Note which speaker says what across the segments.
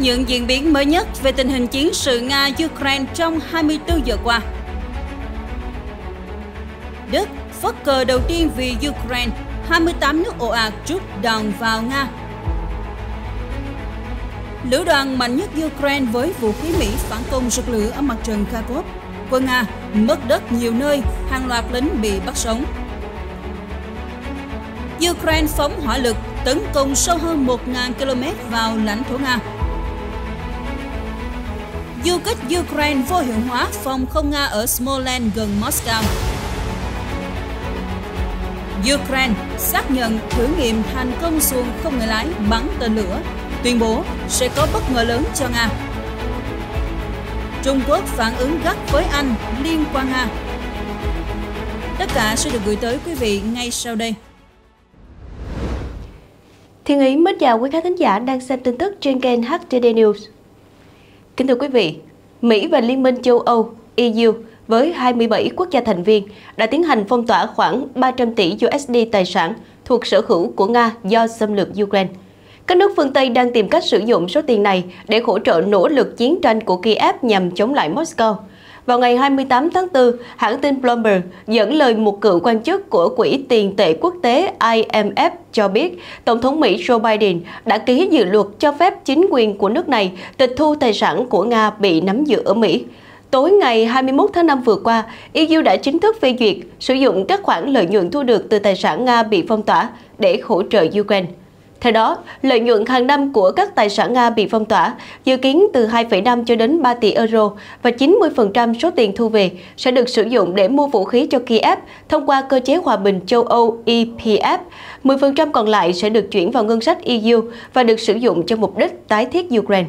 Speaker 1: những diễn biến mới nhất về tình hình chiến sự Nga-Ukraine trong 24 giờ qua. Đức phất cờ đầu tiên vì Ukraine, 28 nước ồ ạt rút đòn vào Nga. Lữ đoàn mạnh nhất Ukraine với vũ khí Mỹ phản công rực lửa ở mặt trận Kharkov. Quân Nga mất đất nhiều nơi, hàng loạt lính bị bắt sống. Ukraine phóng hỏa lực tấn công sâu hơn 1.000 km vào lãnh thổ Nga Du kích Ukraine vô hiệu hóa phòng không Nga ở Smolensk gần Moscow. Ukraine xác nhận thử nghiệm thành công xuồng không người lái bắn tên lửa, tuyên bố sẽ có bất ngờ lớn cho Nga. Trung Quốc phản ứng gắt với Anh liên quan Nga. Tất cả sẽ được gửi tới quý vị ngay sau
Speaker 2: đây. Thiên Ý mến chào quý khán thính giả đang xem tin tức trên kênh HTD News. Kính thưa quý vị, Mỹ và Liên minh châu Âu EU với 27 quốc gia thành viên đã tiến hành phong tỏa khoảng 300 tỷ USD tài sản thuộc sở hữu của Nga do xâm lược Ukraine. Các nước phương Tây đang tìm cách sử dụng số tiền này để hỗ trợ nỗ lực chiến tranh của Kiev nhằm chống lại Moscow. Vào ngày 28 tháng 4, hãng tin Bloomberg dẫn lời một cựu quan chức của Quỹ tiền tệ quốc tế IMF cho biết Tổng thống Mỹ Joe Biden đã ký dự luật cho phép chính quyền của nước này tịch thu tài sản của Nga bị nắm giữ ở Mỹ. Tối ngày 21 tháng 5 vừa qua, EU đã chính thức phê duyệt sử dụng các khoản lợi nhuận thu được từ tài sản Nga bị phong tỏa để hỗ trợ Ukraine. Theo đó, lợi nhuận hàng năm của các tài sản Nga bị phong tỏa dự kiến từ 2,5 cho đến 3 tỷ euro và 90% số tiền thu về sẽ được sử dụng để mua vũ khí cho Kiev thông qua cơ chế hòa bình châu Âu EPF. 10% còn lại sẽ được chuyển vào ngân sách EU và được sử dụng cho mục đích tái thiết Ukraine.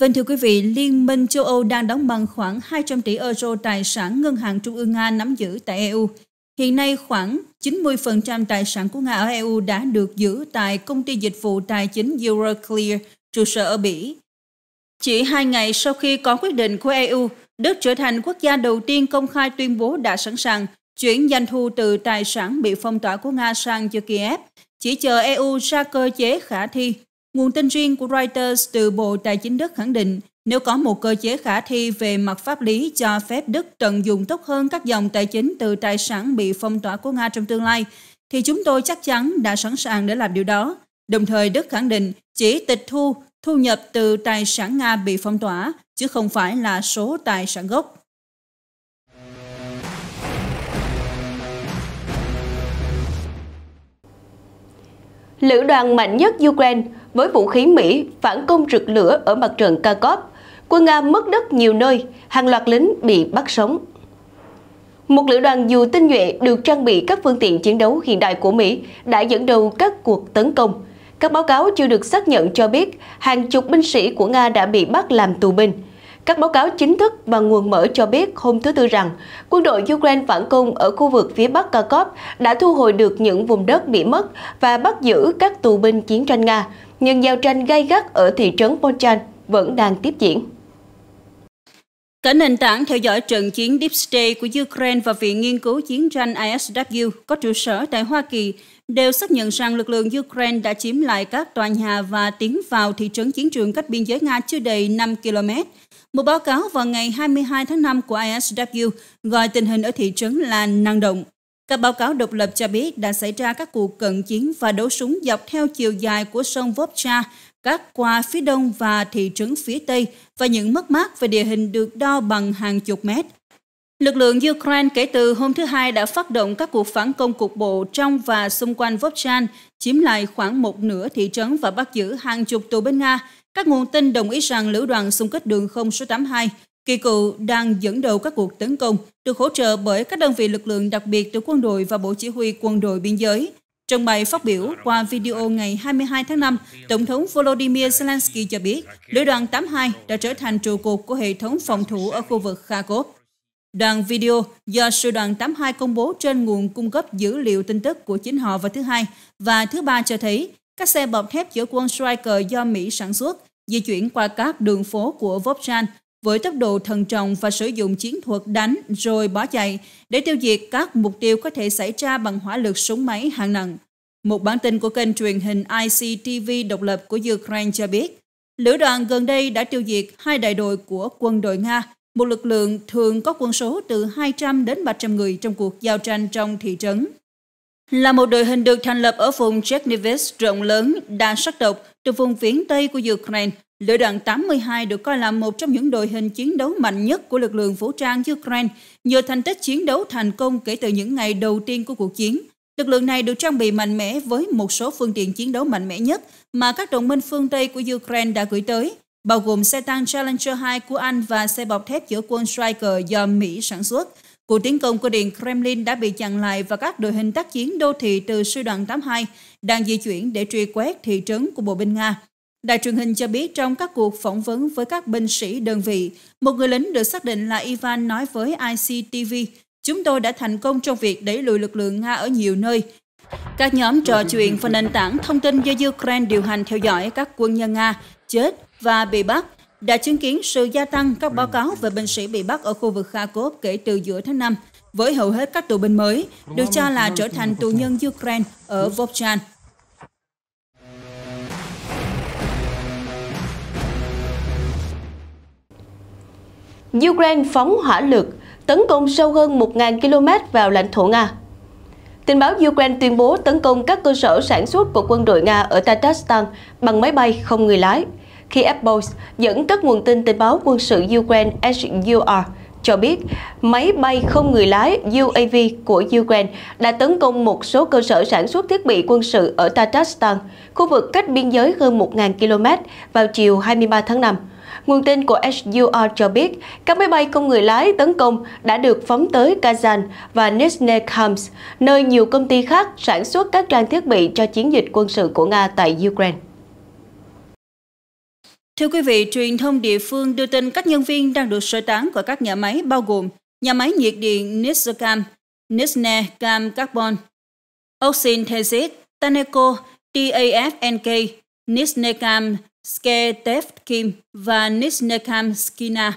Speaker 2: Vâng thưa quý vị, Liên minh châu Âu đang đóng
Speaker 1: băng khoảng 200 tỷ euro tài sản ngân hàng trung ương Nga nắm giữ tại EU. Hiện nay khoảng 90% tài sản của Nga ở EU đã được giữ tại công ty dịch vụ tài chính Euroclear, trụ sở ở Bỉ. Chỉ hai ngày sau khi có quyết định của EU, Đức trở thành quốc gia đầu tiên công khai tuyên bố đã sẵn sàng chuyển doanh thu từ tài sản bị phong tỏa của Nga sang cho Kiev, chỉ chờ EU ra cơ chế khả thi Nguồn tin riêng của Reuters từ Bộ Tài chính Đức khẳng định nếu có một cơ chế khả thi về mặt pháp lý cho phép Đức tận dụng tốt hơn các dòng tài chính từ tài sản bị phong tỏa của Nga trong tương lai, thì chúng tôi chắc chắn đã sẵn sàng để làm điều đó. Đồng thời Đức khẳng định chỉ tịch thu, thu nhập từ tài sản Nga bị phong tỏa, chứ không phải là số
Speaker 2: tài sản gốc. Lữ đoàn mạnh nhất Ukraine với vũ khí Mỹ phản công rực lửa ở mặt trận Kharkov. Quân Nga mất đất nhiều nơi, hàng loạt lính bị bắt sống. Một lữ đoàn dù tinh nhuệ được trang bị các phương tiện chiến đấu hiện đại của Mỹ đã dẫn đầu các cuộc tấn công. Các báo cáo chưa được xác nhận cho biết hàng chục binh sĩ của Nga đã bị bắt làm tù binh. Các báo cáo chính thức và nguồn mở cho biết hôm thứ Tư rằng quân đội Ukraine phản công ở khu vực phía Bắc Kharkov đã thu hồi được những vùng đất bị mất và bắt giữ các tù binh chiến tranh Nga, nhưng giao tranh gay gắt ở thị trấn Polchan vẫn đang tiếp diễn.
Speaker 1: Cả nền tảng theo dõi trận chiến Deep State của Ukraine và Viện Nghiên cứu Chiến tranh ISW có trụ sở tại Hoa Kỳ đều xác nhận rằng lực lượng Ukraine đã chiếm lại các tòa nhà và tiến vào thị trấn chiến trường cách biên giới Nga chưa đầy 5 km. Một báo cáo vào ngày 22 tháng 5 của ISW gọi tình hình ở thị trấn là năng động. Các báo cáo độc lập cho biết đã xảy ra các cuộc cận chiến và đấu súng dọc theo chiều dài của sông Vovcha, các qua phía đông và thị trấn phía tây và những mất mát về địa hình được đo bằng hàng chục mét – Lực lượng Ukraine kể từ hôm thứ Hai đã phát động các cuộc phản công cục bộ trong và xung quanh Vovchan, chiếm lại khoảng một nửa thị trấn và bắt giữ hàng chục tù binh Nga. Các nguồn tin đồng ý rằng lữ đoàn xung kích đường không số 82 Kỳ cựu đang dẫn đầu các cuộc tấn công, được hỗ trợ bởi các đơn vị lực lượng đặc biệt từ quân đội và Bộ Chỉ huy quân đội biên giới. Trong bài phát biểu qua video ngày 22 tháng 5, Tổng thống Volodymyr Zelensky cho biết lữ đoàn 82 đã trở thành trụ cột của hệ thống phòng thủ ở khu vực Kharkov. Đoạn video do sư đoàn 82 công bố trên nguồn cung cấp dữ liệu tin tức của chính họ vào thứ hai và thứ ba cho thấy các xe bọc thép chở quân Striker do Mỹ sản xuất di chuyển qua các đường phố của Vovchan với tốc độ thần trọng và sử dụng chiến thuật đánh rồi bỏ chạy để tiêu diệt các mục tiêu có thể xảy ra bằng hỏa lực súng máy hạng nặng. Một bản tin của kênh truyền hình ICTV độc lập của Ukraine cho biết, lữ đoàn gần đây đã tiêu diệt hai đại đội của quân đội Nga một lực lượng thường có quân số từ 200 đến 300 người trong cuộc giao tranh trong thị trấn. Là một đội hình được thành lập ở vùng Chernivets rộng lớn, đa sắc tộc, từ vùng viễn Tây của Ukraine, Lữ đoàn 82 được coi là một trong những đội hình chiến đấu mạnh nhất của lực lượng vũ trang Ukraine nhờ thành tích chiến đấu thành công kể từ những ngày đầu tiên của cuộc chiến. Lực lượng này được trang bị mạnh mẽ với một số phương tiện chiến đấu mạnh mẽ nhất mà các đồng minh phương Tây của Ukraine đã gửi tới, bao gồm xe tăng Challenger 2 của Anh và xe bọc thép giữa quân Striker do Mỹ sản xuất. Cuộc tiến công của Điện Kremlin đã bị chặn lại và các đội hình tác chiến đô thị từ sư đoàn 82 đang di chuyển để truy quét thị trấn của bộ binh Nga. Đài truyền hình cho biết trong các cuộc phỏng vấn với các binh sĩ đơn vị, một người lính được xác định là Ivan nói với ICTV, chúng tôi đã thành công trong việc đẩy lùi lực lượng Nga ở nhiều nơi. Các nhóm trò chuyện và nền tảng thông tin do Ukraine điều hành theo dõi các quân nhân Nga chết và bị bắt đã chứng kiến sự gia tăng các báo cáo về binh sĩ bị bắt ở khu vực Kharkov kể từ giữa tháng 5, với hầu hết các tù binh mới được cho là trở thành tù nhân Ukraine ở Vovchan.
Speaker 2: Ukraine phóng hỏa lực, tấn công sâu hơn 1.000 km vào lãnh thổ Nga. Tình báo Ukraine tuyên bố tấn công các cơ sở sản xuất của quân đội Nga ở Tatarstan bằng máy bay không người lái khi Apple dẫn các nguồn tin tình báo quân sự Ukraine SUR cho biết máy bay không người lái UAV của Ukraine đã tấn công một số cơ sở sản xuất thiết bị quân sự ở Tatarstan, khu vực cách biên giới hơn 1.000 km vào chiều 23 tháng 5. Nguồn tin của SUR cho biết các máy bay không người lái tấn công đã được phóng tới Kazan và Nizhny nơi nhiều công ty khác sản xuất các trang thiết bị cho chiến dịch quân sự của Nga tại Ukraine.
Speaker 1: Thưa quý vị, truyền thông địa phương đưa tin các nhân viên đang được sơ tán khỏi các nhà máy bao gồm nhà máy nhiệt điện Niscam, Nisne Cam Carbon, Oxynthesis, Taneco, TAFNK, Nisnekam Sketevkim và Nisnekam Skina.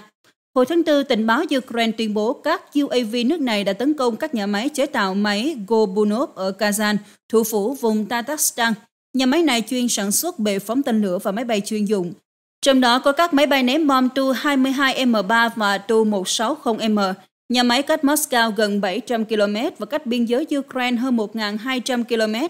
Speaker 1: Hồi tháng 4, tình báo Ukraine tuyên bố các UAV nước này đã tấn công các nhà máy chế tạo máy Gobunov ở Kazan, thủ phủ vùng Tatarstan. Nhà máy này chuyên sản xuất bệ phóng tên lửa và máy bay chuyên dụng. Trong đó có các máy bay ném bom Tu-22M3 và Tu-160M, nhà máy cách Moscow gần 700 km và cách biên giới Ukraine hơn 1.200 km.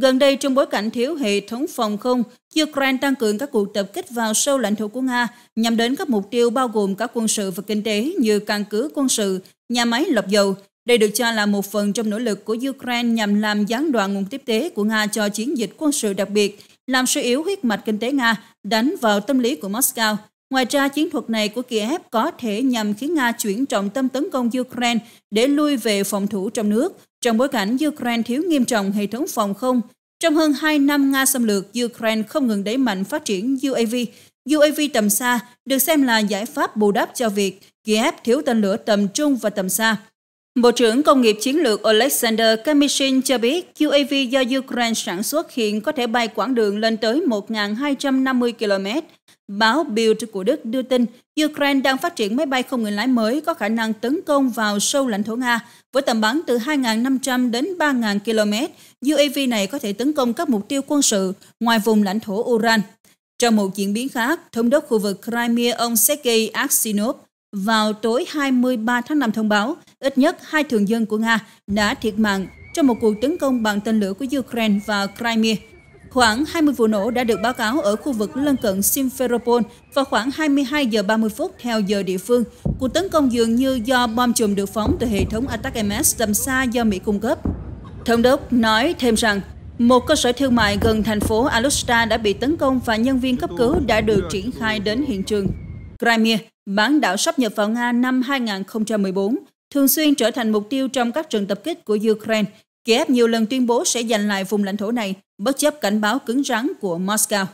Speaker 1: Gần đây, trong bối cảnh thiếu hệ thống phòng không, Ukraine tăng cường các cuộc tập kích vào sâu lãnh thổ của Nga nhằm đến các mục tiêu bao gồm các quân sự và kinh tế như căn cứ quân sự, nhà máy lọc dầu. Đây được cho là một phần trong nỗ lực của Ukraine nhằm làm gián đoạn nguồn tiếp tế của Nga cho chiến dịch quân sự đặc biệt làm suy yếu huyết mạch kinh tế Nga, đánh vào tâm lý của Moscow. Ngoài ra, chiến thuật này của Kiev có thể nhằm khiến Nga chuyển trọng tâm tấn công Ukraine để lui về phòng thủ trong nước, trong bối cảnh Ukraine thiếu nghiêm trọng hệ thống phòng không. Trong hơn 2 năm Nga xâm lược, Ukraine không ngừng đẩy mạnh phát triển UAV. UAV tầm xa được xem là giải pháp bù đắp cho việc Kiev thiếu tên lửa tầm trung và tầm xa. Bộ trưởng Công nghiệp Chiến lược Alexander Kamishin cho biết UAV do Ukraine sản xuất hiện có thể bay quãng đường lên tới 1.250 km. Báo Bild của Đức đưa tin Ukraine đang phát triển máy bay không người lái mới có khả năng tấn công vào sâu lãnh thổ Nga với tầm bắn từ 2.500 đến 3.000 km. UAV này có thể tấn công các mục tiêu quân sự ngoài vùng lãnh thổ Uran. Trong một diễn biến khác, thống đốc khu vực Crimea ông Sergei Aksinov vào tối 23 tháng 5 thông báo ít nhất hai thường dân của Nga đã thiệt mạng trong một cuộc tấn công bằng tên lửa của Ukraine và Crimea. Khoảng 20 vụ nổ đã được báo cáo ở khu vực lân cận Simferopol vào khoảng 22 giờ 30 phút theo giờ địa phương. Cuộc tấn công dường như do bom chùm được phóng từ hệ thống ATACMS tầm xa do Mỹ cung cấp. Thống đốc nói thêm rằng một cơ sở thương mại gần thành phố Alusta đã bị tấn công và nhân viên cấp cứu đã được triển khai đến hiện trường. Crimea Bán đảo sắp nhập vào Nga năm 2014 thường xuyên trở thành mục tiêu trong các trận tập kích của Ukraine. Kiev nhiều lần tuyên bố sẽ giành lại vùng lãnh thổ này, bất chấp cảnh báo cứng rắn của Moscow.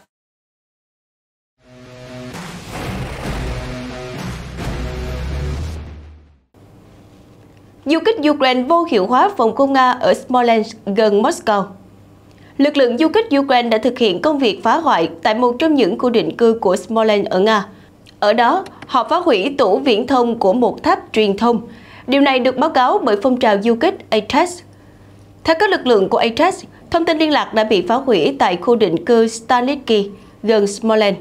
Speaker 2: Du kích Ukraine vô hiệu hóa phòng công Nga ở Smolensk gần Moscow Lực lượng du kích Ukraine đã thực hiện công việc phá hoại tại một trong những khu định cư của Smolensk ở Nga – ở đó, họ phá hủy tủ viễn thông của một tháp truyền thông. Điều này được báo cáo bởi phong trào du kích ATEX. Theo các lực lượng của ATEX, thông tin liên lạc đã bị phá hủy tại khu định cư Stalinki gần Smolensk.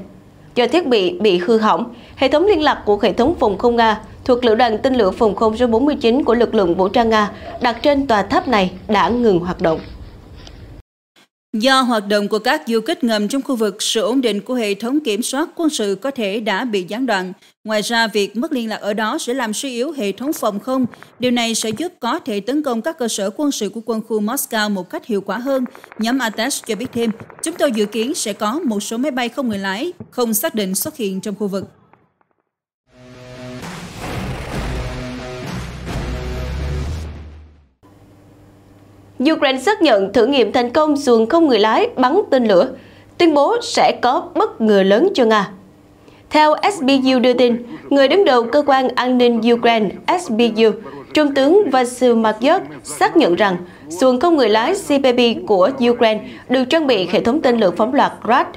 Speaker 2: Do thiết bị bị hư hỏng, hệ thống liên lạc của hệ thống phòng không Nga thuộc lữ đoàn tên lửa phòng không số 49 của lực lượng vũ trang Nga đặt trên tòa tháp này đã ngừng hoạt động.
Speaker 1: Do hoạt động của các du kích ngầm trong khu vực, sự ổn định của hệ thống kiểm soát quân sự có thể đã bị gián đoạn. Ngoài ra, việc mất liên lạc ở đó sẽ làm suy yếu hệ thống phòng không. Điều này sẽ giúp có thể tấn công các cơ sở quân sự của quân khu Moscow một cách hiệu quả hơn. Nhóm ATAS cho biết thêm, chúng tôi dự kiến sẽ có một số máy bay không người lái, không xác định xuất hiện trong khu vực.
Speaker 2: Ukraine xác nhận thử nghiệm thành công xuồng không người lái bắn tên lửa, tuyên bố sẽ có bất ngờ lớn cho Nga. Theo SBU đưa tin, người đứng đầu cơ quan an ninh Ukraine SBU, Trung tướng Vasyl Makyov xác nhận rằng xuồng không người lái CPP của Ukraine được trang bị hệ thống tên lửa phóng loạt Grad.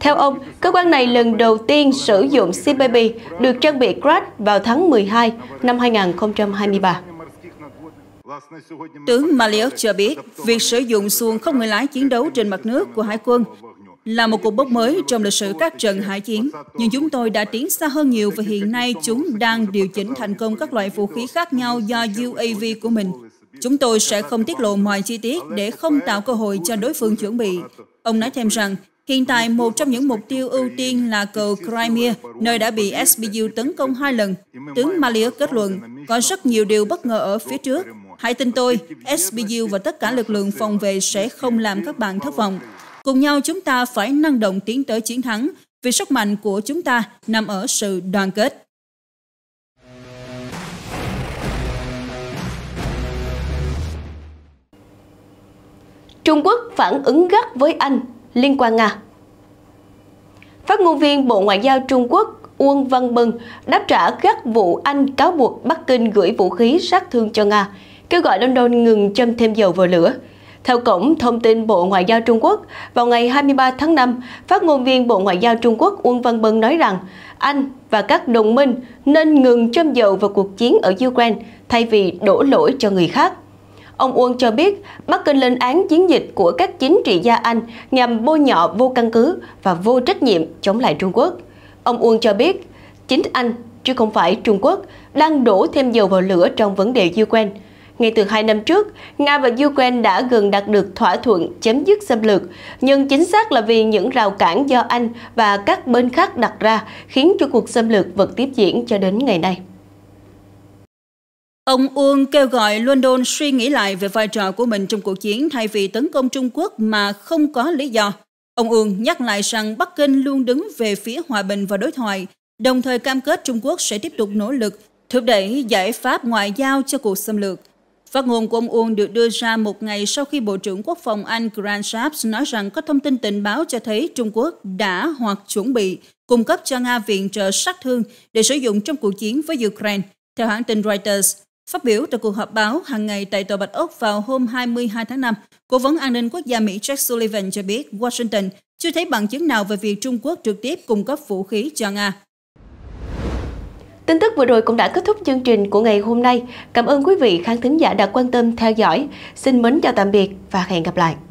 Speaker 2: Theo ông, cơ quan này lần đầu tiên sử dụng CPP được trang bị Grad vào tháng 12 năm 2023.
Speaker 1: Tướng Maliot cho biết, việc sử dụng xuồng không người lái chiến đấu trên mặt nước của Hải quân là một cuộc bốc mới trong lịch sử các trận hải chiến, nhưng chúng tôi đã tiến xa hơn nhiều và hiện nay chúng đang điều chỉnh thành công các loại vũ khí khác nhau do UAV của mình. Chúng tôi sẽ không tiết lộ mọi chi tiết để không tạo cơ hội cho đối phương chuẩn bị. Ông nói thêm rằng, hiện tại một trong những mục tiêu ưu tiên là cầu Crimea, nơi đã bị SBU tấn công hai lần. Tướng Maliot kết luận, có rất nhiều điều bất ngờ ở phía trước Hãy tin tôi, SBU và tất cả lực lượng phòng vệ sẽ không làm các bạn thất vọng. Cùng nhau chúng ta phải năng động tiến tới chiến thắng vì sức mạnh của chúng ta nằm ở sự đoàn kết.
Speaker 2: Trung Quốc phản ứng gắt với Anh liên quan Nga. Phát ngôn viên Bộ Ngoại giao Trung Quốc Uông Văn Bân đáp trả các vụ Anh cáo buộc Bắc Kinh gửi vũ khí sát thương cho Nga kêu gọi London ngừng châm thêm dầu vào lửa. Theo cổng thông tin Bộ Ngoại giao Trung Quốc, vào ngày 23 tháng 5, phát ngôn viên Bộ Ngoại giao Trung Quốc Uông Văn Bân nói rằng Anh và các đồng minh nên ngừng châm dầu vào cuộc chiến ở Ukraine thay vì đổ lỗi cho người khác. Ông Uông cho biết Bắc Kinh lên án chiến dịch của các chính trị gia Anh nhằm bôi nhọ vô căn cứ và vô trách nhiệm chống lại Trung Quốc. Ông Uông cho biết chính Anh chứ không phải Trung Quốc đang đổ thêm dầu vào lửa trong vấn đề Ukraine ngay từ hai năm trước, Nga và Ukraine đã gần đạt được thỏa thuận chấm dứt xâm lược, nhưng chính xác là vì những rào cản do Anh và các bên khác đặt ra khiến cho cuộc xâm lược vẫn tiếp diễn cho đến ngày nay.
Speaker 1: Ông Uông kêu gọi London suy nghĩ lại về vai trò của mình trong cuộc chiến thay vì tấn công Trung Quốc mà không có lý do. Ông Uông nhắc lại rằng Bắc Kinh luôn đứng về phía hòa bình và đối thoại, đồng thời cam kết Trung Quốc sẽ tiếp tục nỗ lực thúc đẩy giải pháp ngoại giao cho cuộc xâm lược. Phát ngôn của ông Uông được đưa ra một ngày sau khi Bộ trưởng Quốc phòng Anh Grant Shapps nói rằng có thông tin tình báo cho thấy Trung Quốc đã hoặc chuẩn bị cung cấp cho Nga viện trợ sát thương để sử dụng trong cuộc chiến với Ukraine, theo hãng tin Reuters. Phát biểu tại cuộc họp báo hàng ngày tại Tòa Bạch Ốc vào hôm 22 tháng 5, Cố vấn An ninh Quốc gia Mỹ Jack Sullivan cho biết Washington chưa thấy bằng chứng nào về việc Trung Quốc trực tiếp cung cấp vũ khí cho Nga.
Speaker 2: Tin tức vừa rồi cũng đã kết thúc chương trình của ngày hôm nay. Cảm ơn quý vị khán thính giả đã quan tâm theo dõi. Xin mến chào tạm biệt và hẹn gặp lại.